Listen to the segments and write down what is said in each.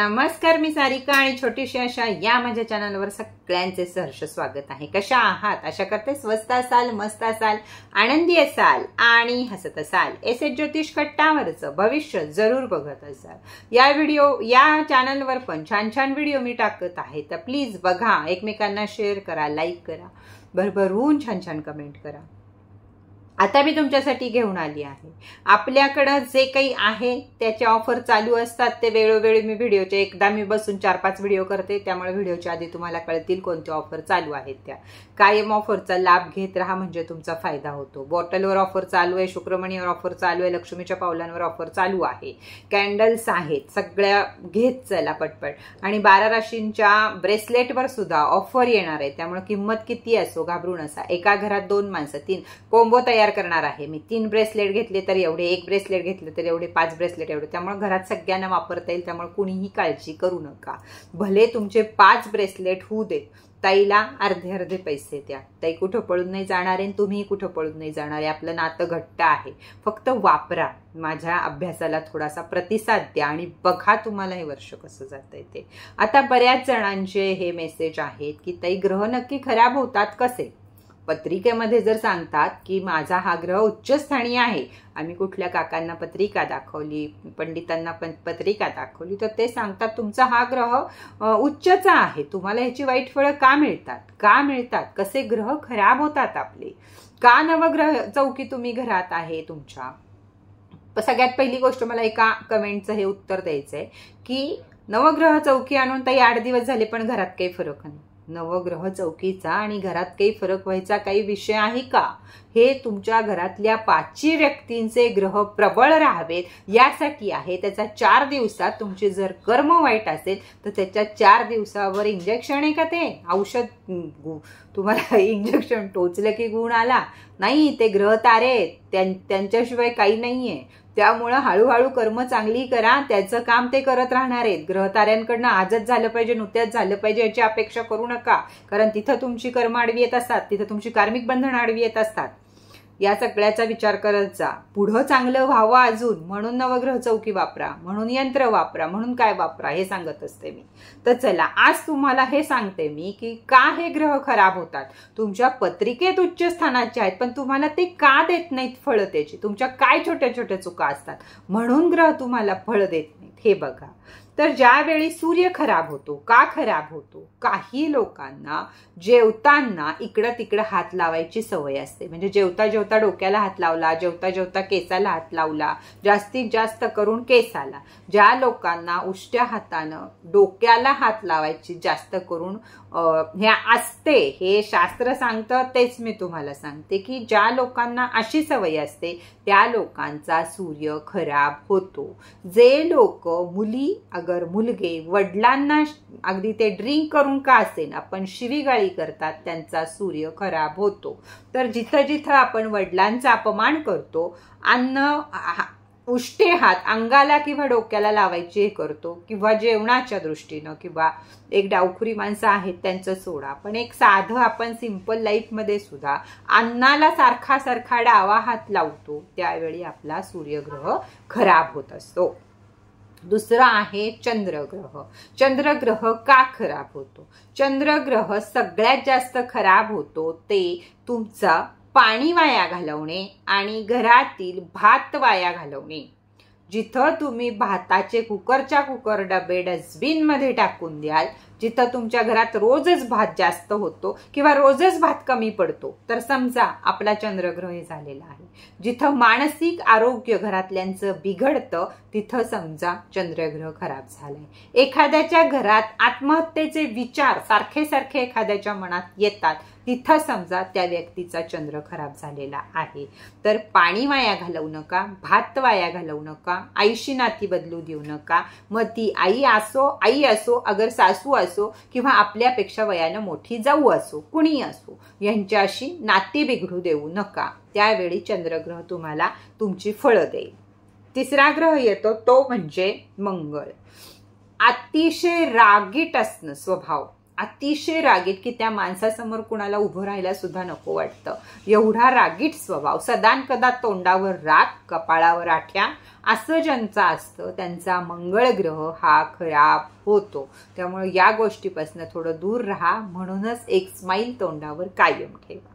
नमस्कार मी सारिका आणि छोटीशी अशा या माझ्या चॅनलवर सगळ्यांचे सहर्ष स्वागत आहे कशा आहात अशा करते स्वस्त असाल मस्त असाल आनंदी असाल आणि हसत असाल एस एच ज्योतिष कट्टावरचं भविष्य जरूर बघत असाल या व्हिडिओ या चॅनलवर पण छान छान व्हिडिओ मी टाकत आहे तर प्लीज बघा एकमेकांना शेअर करा लाईक करा भरभरून छान छान कमेंट करा आता मी तुमच्यासाठी घेऊन आली आहे आपल्याकडं जे काही आहे त्याचे ऑफर चालू असतात ते वेळोवेळी मी व्हिडिओचे एकदा मी बसून चार पाच व्हिडिओ करते त्यामुळे व्हिडिओच्या आधी तुम्हाला कळतील कोणत्या ऑफर चालू आहेत त्या कायम ऑफरचा लाभ घेत राहा म्हणजे तुमचा फायदा होतो बॉटलवर ऑफर चालू आहे शुक्रमणीवर ऑफर चालू आहे लक्ष्मीच्या पावलांवर ऑफर चालू आहे कॅन्डल्स आहेत सगळ्या घेत चला पटपट आणि बारा राशींच्या ब्रेसलेटवर सुद्धा ऑफर येणार आहे त्यामुळे किंमत किती असो घाबरून असा एका घरात दोन माणसं तीन कोंबो तयार तयार करणार आहे मी तीन ब्रेसलेट घेतले तर एवढे एक ब्रेसलेट घेतले तर एवढे पाच ब्रेसलेट एवढे त्यामुळे घरात सगळ्यांना वापरता येईल त्यामुळे कुणीही काळजी करू नका भले तुमचे पाच ब्रेसलेट होऊ देत ताईला अर्धे अर्धे पैसे द्या ताई कुठं पळून नाही जाणार आहे तुम्ही कुठं पळून नाही जाणार आहे आपलं नातं घट्ट आहे फक्त वापरा माझ्या अभ्यासाला थोडासा प्रतिसाद द्या आणि बघा तुम्हाला हे वर्ष कसं जात आहे ते आता बऱ्याच जणांचे हे मेसेज आहेत की ताई ग्रह नक्की खराब होतात कसे पत्रिकेमध्ये जर सांगतात की माझा हा ग्रह उच्चस्थानी आहे आम्ही कुठल्या काकांना पत्रिका दाखवली पंडितांना पण पत्रिका दाखवली तर ते सांगतात तुमचा हा ग्रह उच्चचा आहे तुम्हाला ह्याची वाईट फळं का मिळतात का मिळतात कसे ग्रह खराब होतात आपले का नवग्रह चौकी तुम्ही घरात आहे तुमच्या सगळ्यात पहिली गोष्ट मला एका कमेंटचं हे उत्तर द्यायचं आहे की नवग्रह चौकी आणून ताई आठ दिवस झाले पण घरात काही फरक नाही नवग्रह चौकीचा आणि घरात काही फरक व्हायचा काही विषय आहे का हे तुमच्या घरातल्या पाचशे व्यक्तींचे ग्रह प्रबळ राहावेत यासाठी आहे त्याचा चार दिवसात तुमचे जर कर्म वाईट असेल तर त्याच्या चार दिवसावर इंजेक्शन आहे का ते औषध तुम्हाला इंजेक्शन टोचलं की गुण आला नाही ते ग्रह तारे त्यांच्याशिवाय काही नाही त्यामुळं हळूहळू कर्म चांगली करा त्याचं काम ते करत राहणार आहेत ग्रहताऱ्यांकडनं आजच झालं पाहिजे नुकत्याच झालं पाहिजे याची अपेक्षा करू नका कारण तिथं तुमची कर्म आडवी येत असतात तिथं तुमची कार्मिक बंधन आडवी येत असतात या सगळ्याचा विचार करत जा पुढं चांगलं व्हावं अजून म्हणून नवग्रह चौकी वापरा म्हणून यंत्र वापरा म्हणून काय वापरा हे सांगत असते मी तर चला आज तुम्हाला हे सांगते मी की का हे ग्रह खराब होतात तुमच्या पत्रिकेत उच्च स्थानाचे आहेत पण तुम्हाला ते का देत नाहीत फळं त्याची तुमच्या काय छोट्या छोट्या चुका असतात म्हणून ग्रह तुम्हाला फळ देत नाहीत हे बघा तर ज्यावेळी सूर्य खराब होतो का खराब होतो काही लोकांना जेवताना इकडं तिकडं हात लावायची सवय असते म्हणजे जेवता जेवता डोक्याला हात लावला जेवता जेवता केसाला हात लावला जास्तीत जास्त करून केसाला ज्या लोकांना उष्ट्या हातानं डोक्याला हात लावायची जास्त करून हे असते हे शास्त्र सांगतं तेच मी तुम्हाला सांगते की ज्या लोकांना अशी सवय असते त्या लोकांचा सूर्य खराब होतो जे लोक मुली मुलगे वडिलांना अगदी ते ड्रिंक करून का असेल आपण शिवीगाळी करतात त्यांचा सूर्य खराब होतो तर जिथं जिथं आपण वडिलांचा अपमान करतो अन्न उष्टे हात अंगाला किंवा डोक्याला लावायचे हे करतो किंवा जेवणाच्या दृष्टीनं किंवा एक डावखुरी माणसं आहेत त्यांचं सोडा पण एक साधं आपण सिंपल लाईफमध्ये सुद्धा अन्नाला सारखा सारखा डावा हात लावतो त्यावेळी आपला सूर्यग्रह खराब होत असतो दुसरा आहे चंद्रग्रह चंद्रग्रह का खराब होतो चंद्रग्रह सगळ्यात जास्त खराब होतो ते तुमचा पाणी वाया घालवणे आणि घरातील भात वाया घालवणे जिथं तुम्ही भाताचे कुकरच्या कुकर डबे डस्टबिनमध्ये टाकून द्याल जिथं तुमच्या घरात रोजच भात जास्त होतो किंवा रोजच भात कमी पडतो तर समजा आपला चंद्रग्रह झालेला आहे जिथं मानसिक आरोग्य घरातल्यांचं बिघडतं तिथं समजा चंद्रग्रह खराब झालाय एखाद्याच्या घरात आत्महत्येचे विचार सारखे सारखे एखाद्याच्या मनात येतात तिथं समजा त्या व्यक्तीचा चंद्र खराब झालेला आहे तर पाणी वाया घालवू नका भात वाया घालवू नका आईशी नाती बदलू देऊ नका मग ती आई असो आई असो अगर सासू असो किंवा आपल्यापेक्षा वयानं मोठी जाऊ असो कुणी असो यांच्याशी नाती बिघडू देऊ नका त्यावेळी चंद्रग्रह तुम्हाला तुमची फळं देईल तिसरा ग्रह येतो तो म्हणजे मंगळ अतिशय रागीट असणं स्वभाव अतिशय रागीट की त्या माणसासमोर कुणाला उभं राहायला सुद्धा नको वाटतं एवढा रागीट स्वभाव सदान कदा तोंडावर राग कपाळावर आठ्या असं ज्यांचं असतं त्यांचा मंगळ ग्रह हा खराब होतो त्यामुळे या गोष्टीपासून थोडं दूर राहा म्हणूनच एक स्माईल तोंडावर कायम ठेवा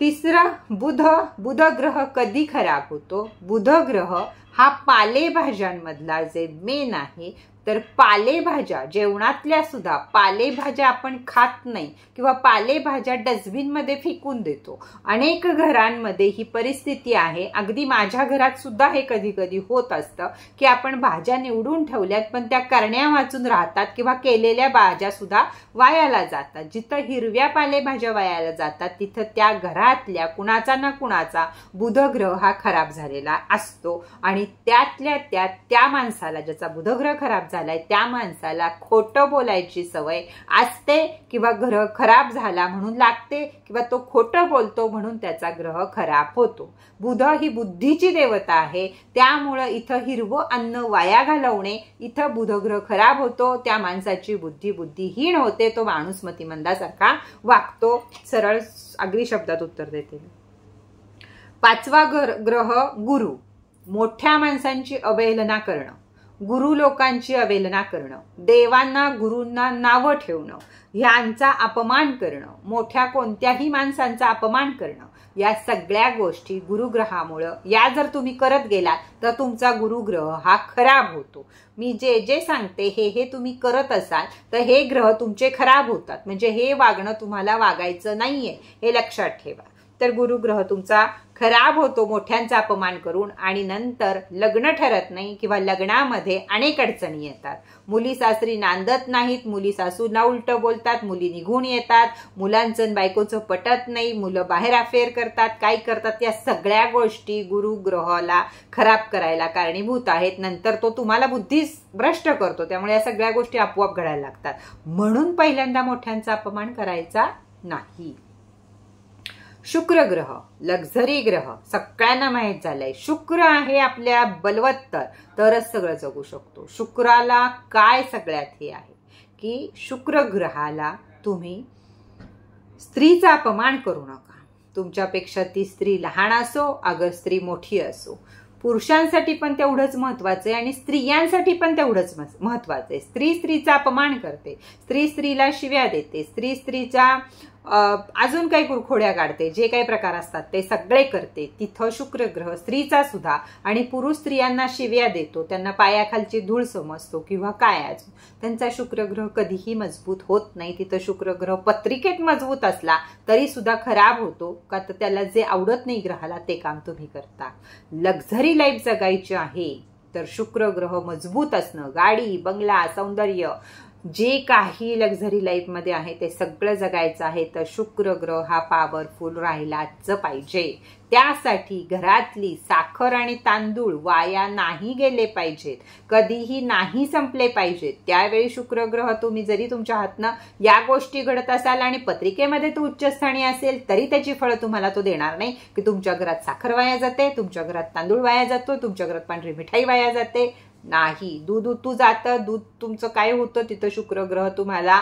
तिसरा बुध बुध ग्रह कधी खराब होतो बुध ग्रह हा पालेभाज्यांमधला जे मेन आहे तर पालेभाज्या जेवणातल्या सुद्धा पालेभाज्या आपण खात नाही किंवा पालेभाज्या डस्टबिनमध्ये फेकून देतो अनेक घरांमध्ये ही परिस्थिती आहे अगदी माझ्या घरात सुद्धा हे कधी कधी होत असतं की आपण भाज्या निवडून ठेवल्यात पण त्या करण्या वाचून राहतात किंवा केलेल्या भाज्या सुद्धा वायाला जातात जिथं हिरव्या पालेभाज्या वायाला जातात तिथं त्या घरातल्या कुणाचा ना कुणाचा बुधग्रह हा खराब झालेला असतो आणि त्यातल्या त्या माणसाला ज्याचा बुधग्रह खराब झालाय त्या माणसाला खोटं बोलायची सवय असते किंवा ग्रह खराब झाला म्हणून लागते किंवा तो खोटं बोलतो म्हणून त्याचा ग्रह खराब होतो बुध ही बुद्धीची देवता आहे त्यामुळं इथं हिरवं अन्न वाया घालवणे इथं बुधग्रह खराब होतो त्या माणसाची बुद्धी बुद्धीहीन होते तो माणूस मतिमंदासारखा वागतो सरळ अगदी शब्दात उत्तर देते पाचवा ग्रह गुरु मोठ्या माणसांची अवहेलना करणं गुरु लोकांची अवेलना करणं देवांना गुरूंना नावं ठेवणं ह्यांचा अपमान करणं मोठ्या कोणत्याही माणसांचा अपमान करणं या सगळ्या गोष्टी गुरुग्रहामुळं या जर तुम्ही करत गेलात तर तुमचा गुरुग्रह हा खराब होतो मी जे जे सांगते हे हे तुम्ही करत असाल तर हे ग्रह तुमचे खराब होतात म्हणजे हे वागणं तुम्हाला वागायचं नाहीये हे लक्षात ठेवा तर गुरुग्रह तुमचा खराब होतो मोठ्यांचा अपमान करून आणि नंतर लग्न ठरत नाही किंवा लग्नामध्ये अनेक अडचणी येतात मुली सासरी नांदत नाहीत मुली ना उलटं बोलतात मुली निघून येतात मुलांचं बायकोचं पटत नाही मुलं बाहेर अफेअर करतात काय करतात या सगळ्या गोष्टी गुरुग्रहाला खराब करायला कारणीभूत आहेत नंतर तो तुम्हाला बुद्धी भ्रष्ट करतो त्यामुळे या सगळ्या गोष्टी आपोआप घडायला लागतात म्हणून पहिल्यांदा मोठ्यांचा अपमान करायचा नाही शुक्र ग्रह लक्झरी ग्रह सगळ्यांना माहीत झालंय शुक्र आहे आपल्या बलवत्तर तरच सगळं जगू शकतो शुक्राला काय सगळ्यात हे आहे की शुक्र ग्रहाला तुम्ही स्त्रीचा अपमान करू नका तुमच्यापेक्षा ती स्त्री लहान असो अगर स्त्री मोठी असो पुरुषांसाठी पण तेवढंच महत्वाचं आहे आणि स्त्रियांसाठी पण तेवढंच महत्वाचं आहे स्त्री स्त्रीचा अपमान करते स्त्री स्त्रीला शिव्या देते स्त्री स्त्रीचा अजून काही कुरखोड्या काढते जे काही प्रकार असतात ते सगळे करते तिथं शुक्रग्रह स्त्रीचा सुद्धा आणि पुरुष स्त्रियांना शिव्या देतो त्यांना पायाखालची धूळ समजतो किंवा काय अजून त्यांचा शुक्रग्रह कधीही मजबूत होत नाही तिथं शुक्रग्रह पत्रिकेत मजबूत असला तरी सुद्धा खराब होतो का तर त्याला जे आवडत नाही ग्रहाला ते काम तुम्ही करता लक्झरी लाईफ जगायची आहे तर शुक्र ग्रह मजबूत असणं गाडी बंगला सौंदर्य जे काही लक्झरी लाईफमध्ये आहे ते सगळं जगायचं आहे तर शुक्र ग्रह हा पॉवरफुल राहिलाच पाहिजे त्यासाठी घरातली साखर आणि तांदूळ वाया नाही गेले पाहिजेत कधीही नाही संपले पाहिजेत त्यावेळी शुक्रग्रह तुम्ही जरी तुमच्या हातनं या गोष्टी घडत असाल आणि पत्रिकेमध्ये तो उच्चस्थानी असेल तरी त्याची फळं तुम्हाला तो देणार नाही की तुमच्या घरात साखर वाया जाते तुमच्या घरात तांदूळ वाया जातो तुमच्या घरात पांढरी मिठाई वाया जाते नाही दूध उतू जातं दूध तुमचं काय होतं तिथं शुक्रग्रह तुम्हाला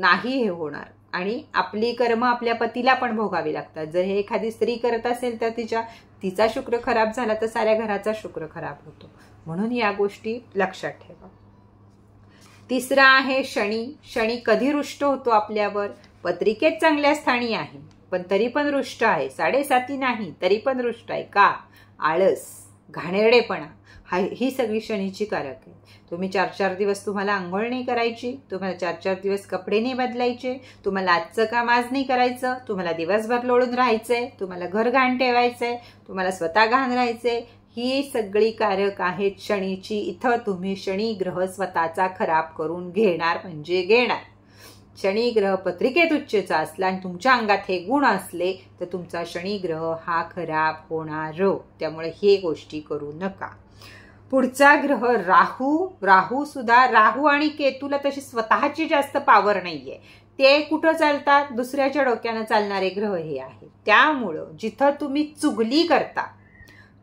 नाही हे होणार आणि आपली कर्म आपल्या पतीला पण भोगावी लागतात जर हे एखादी स्त्री करत असेल तर तिच्या तिचा शुक्र खराब झाला तर साऱ्या घराचा शुक्र खराब होतो म्हणून या गोष्टी लक्षात ठेवा तिसरा आहे शनी शनी कधी रुष्ट होतो आपल्यावर पत्रिकेत चांगल्या स्थानी आहे पण तरी पण रुष्ट आहे साडेसाती नाही तरी पण रुष्ट आहे का आळस घाणेरडेपणा हा ही सगळी शनीची कारक आहे तुम्ही चार चार दिवस तुम्हाला आंघोळ नाही करायची तुम्हाला चार चार दिवस कपडे नाही बदलायचे तुम्हाला आजचं काम आज नाही करायचं तुम्हाला दिवसभर लोळून राहायचं आहे तुम्हाला घर घाण ठेवायचं आहे तुम्हाला स्वतः घाण राहायचं ही सगळी कारक आहेत शनीची इथं तुम्ही शनी ग्रह स्वतःचा खराब करून घेणार म्हणजे घेणार शनी ग्रह पत्रिकेत उच्चचा असला आणि तुमच्या अंगात हे गुण असले तर तुमचा शनी ग्रह हा खराब होणार त्यामुळे हे गोष्टी करू नका पुढचा ग्रह राहू राहू सुद्धा राहू आणि केतूला तशी स्वतःची जास्त पावर नाहीये ते कुठं चालतात दुसऱ्याच्या डोक्यानं चालणारे ग्रह हे आहे त्यामुळं जिथं तुम्ही चुगली करता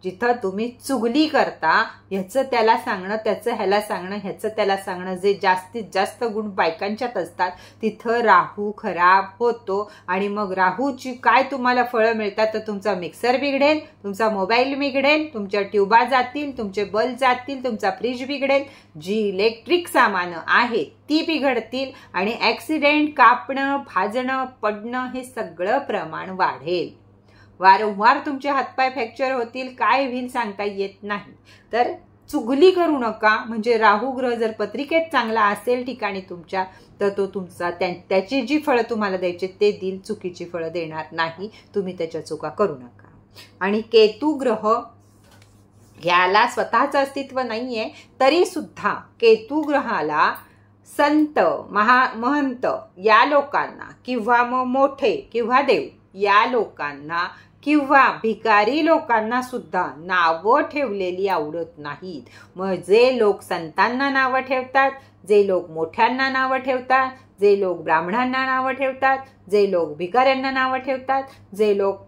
जिथं तुम्ही चुगली करता ह्याचं त्याला सांगणं त्याचं ह्याला सांगणं ह्याचं त्याला सांगणं जे जास्तीत जास्त गुण बायकांच्यात असतात तिथं राहू खराब होतो आणि मग राहूची काय तुम्हाला फळं मिळतात तर तुमचा मिक्सर बिघडेल तुमचा मोबाईल बिघडेल तुमच्या ट्यूबा जातील तुमचे बल्ब जातील तुमचा फ्रीज बिघडेल जी इलेक्ट्रिक सामानं आहेत ती बिघडतील आणि ॲक्सिडेंट कापणं भाजणं पडणं हे सगळं प्रमाण वाढेल वारंवार तुमचे हातपाय फ्रॅक्चर होतील काय होईल सांगता येत नाही तर चुगली करू नका म्हणजे राहू ग्रह जर पत्रिकेत चांगला असेल ठिकाणी तुमच्या तर तो तुमचा त्याची जी फळं तुम्हाला द्यायचे ते देईल चुकीची फळं देणार नाही तुम्ही त्याच्या चुका करू नका आणि केतू ग्रह याला स्वतःचं अस्तित्व नाही आहे सुद्धा केतू ग्रहाला संत महा महंत या लोकांना किंवा मग मोठे किंवा देव या लोकांना किंवा भिकारी लोकांना सुद्धा नावं ठेवलेली आवडत नाहीत मग जे लोक संतांना नावं ठेवतात जे लोक मोठ्यांना नावं ठेवतात जे लोक ब्राह्मणांना नावं ठेवतात जे लोक भिकाऱ्यांना नावं ठेवतात जे लोक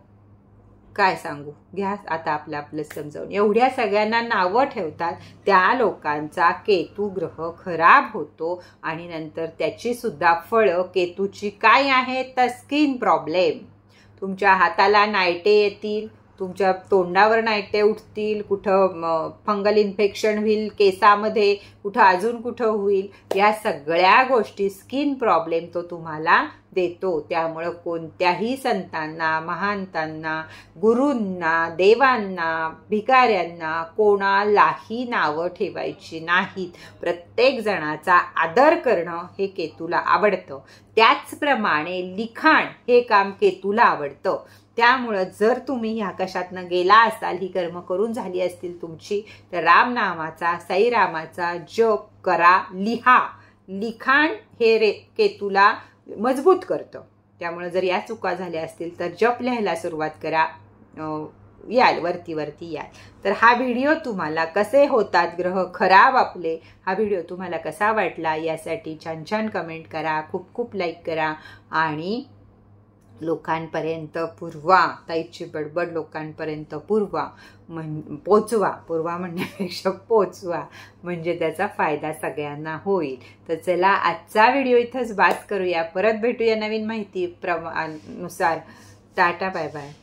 काय सांगू घ्या आता आपलं आपलं समजावून एवढ्या सगळ्यांना नावं ठेवतात त्या लोकांचा केतू ग्रह खराब होतो आणि नंतर त्याची सुद्धा फळं केतूची काय आहे तस्किन स्किन प्रॉब्लेम तुमच्या हाताला नायटे येतील तुमच्या तोंडावर नायट्या उठतील कुठं फंगल इन्फेक्शन होईल केसामध्ये कुठं अजून कुठं होईल या सगळ्या गोष्टी स्किन प्रॉब्लेम तो तुम्हाला देतो त्यामुळं कोणत्याही संतांना महांतांना गुरूंना देवांना भिकाऱ्यांना कोणालाही नावं ठेवायची नाहीत प्रत्येक जणाचा आदर करणं हे केतूला आवडतं त्याचप्रमाणे लिखाण हे काम केतूला आवडतं त्यामुळं जर तुम्ही ह्या कशातनं गेला असाल ही कर्म करून झाली असतील तुमची तर रामनामाचा साईरामाचा जप करा लिहा लिखाण हे रे केतूला मजबूत करतं त्यामुळं जर या चुका झाल्या असतील तर जप लिहायला सुरुवात करा याल वरती वरती याल तर हा व्हिडिओ तुम्हाला कसे होतात ग्रह खराब आपले हा व्हिडिओ तुम्हाला कसा वाटला यासाठी छान छान कमेंट करा खूप खूप लाईक करा आणि लोकांपर्यंत पुरवा ताईची बडबड लोकांपर्यंत पुरवा म्हण पोचवा पुरवा म्हणण्यापेक्षा पोचवा म्हणजे त्याचा फायदा सगळ्यांना होईल तर चला आजचा व्हिडिओ इथंच बात करूया परत भेटूया नवीन माहिती प्रमा नुसार टाटा बाय बाय